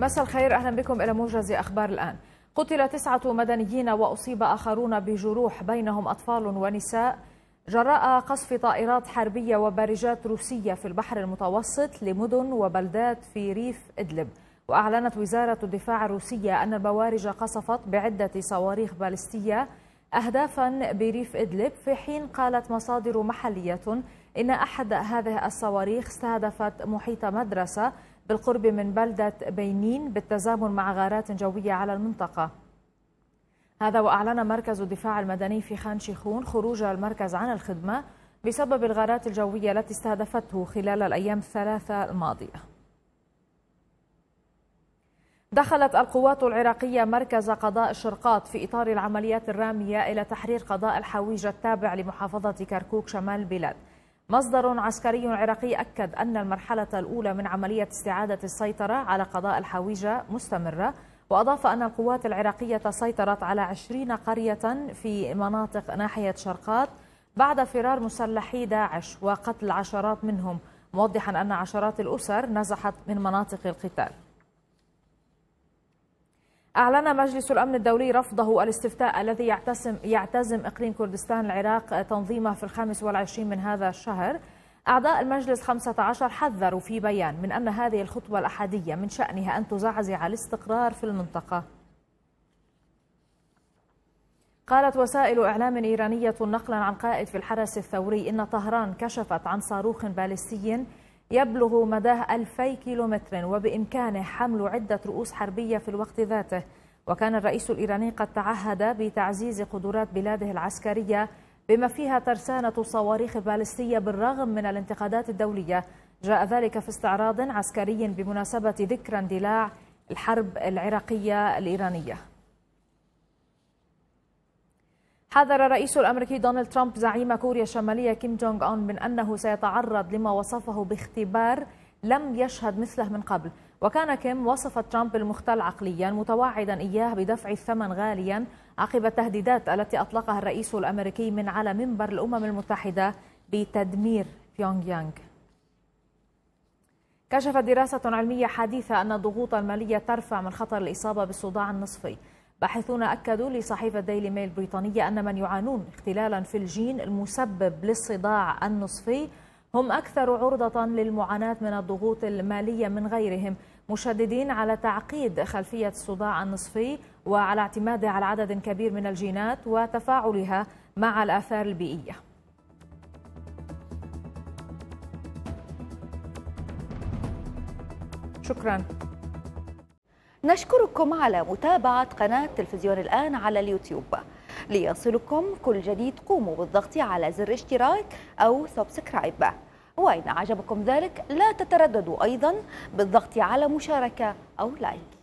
مساء الخير أهلا بكم إلى موجز أخبار الآن قتل تسعة مدنيين وأصيب آخرون بجروح بينهم أطفال ونساء جراء قصف طائرات حربية وبارجات روسية في البحر المتوسط لمدن وبلدات في ريف إدلب وأعلنت وزارة الدفاع الروسية أن البوارج قصفت بعدة صواريخ بالستية أهدافا بريف إدلب في حين قالت مصادر محلية إن أحد هذه الصواريخ استهدفت محيط مدرسة بالقرب من بلدة بينين بالتزامن مع غارات جوية على المنطقة هذا وأعلن مركز الدفاع المدني في خان شيخون خروج المركز عن الخدمة بسبب الغارات الجوية التي استهدفته خلال الأيام الثلاثة الماضية دخلت القوات العراقية مركز قضاء الشرقات في إطار العمليات الرامية إلى تحرير قضاء الحويجة التابع لمحافظة كركوك شمال البلاد مصدر عسكري عراقي أكد أن المرحلة الأولى من عملية استعادة السيطرة على قضاء الحويجة مستمرة وأضاف أن القوات العراقية سيطرت على 20 قرية في مناطق ناحية شرقات بعد فرار مسلحي داعش وقتل عشرات منهم موضحا أن عشرات الأسر نزحت من مناطق القتال أعلن مجلس الأمن الدولي رفضه الاستفتاء الذي يعتزم, يعتزم إقليم كردستان العراق تنظيمه في الخامس والعشرين من هذا الشهر أعضاء المجلس 15 حذروا في بيان من أن هذه الخطوة الأحادية من شأنها أن تزعزع الاستقرار في المنطقة قالت وسائل إعلام إيرانية نقلا عن قائد في الحرس الثوري إن طهران كشفت عن صاروخ باليستي يبلغ مداه 2000 كيلومتر وبإمكانه حمل عدة رؤوس حربية في الوقت ذاته وكان الرئيس الإيراني قد تعهد بتعزيز قدرات بلاده العسكرية بما فيها ترسانة الصواريخ البالستية بالرغم من الانتقادات الدولية جاء ذلك في استعراض عسكري بمناسبة ذكرى اندلاع الحرب العراقية الإيرانية حذر الرئيس الامريكي دونالد ترامب زعيم كوريا الشماليه كيم جونغ اون من انه سيتعرض لما وصفه باختبار لم يشهد مثله من قبل وكان كيم وصف ترامب المختل عقليا متوعدا اياه بدفع الثمن غاليا عقب التهديدات التي اطلقها الرئيس الامريكي من على منبر الامم المتحده بتدمير بيونغ يانغ كشفت دراسة علمية حديثة أن الضغوط المالية ترفع من خطر الإصابة بالصداع النصفي باحثون أكدوا لصحيفة ديلي ميل البريطانية أن من يعانون اختلالا في الجين المسبب للصداع النصفي هم أكثر عرضة للمعاناة من الضغوط المالية من غيرهم مشددين على تعقيد خلفية الصداع النصفي وعلى اعتماده على عدد كبير من الجينات وتفاعلها مع الآثار البيئية شكراً نشكركم على متابعة قناة تلفزيون الآن على اليوتيوب ليصلكم كل جديد قوموا بالضغط على زر اشتراك أو سبسكرايب وإن أعجبكم ذلك لا تترددوا أيضا بالضغط على مشاركة أو لايك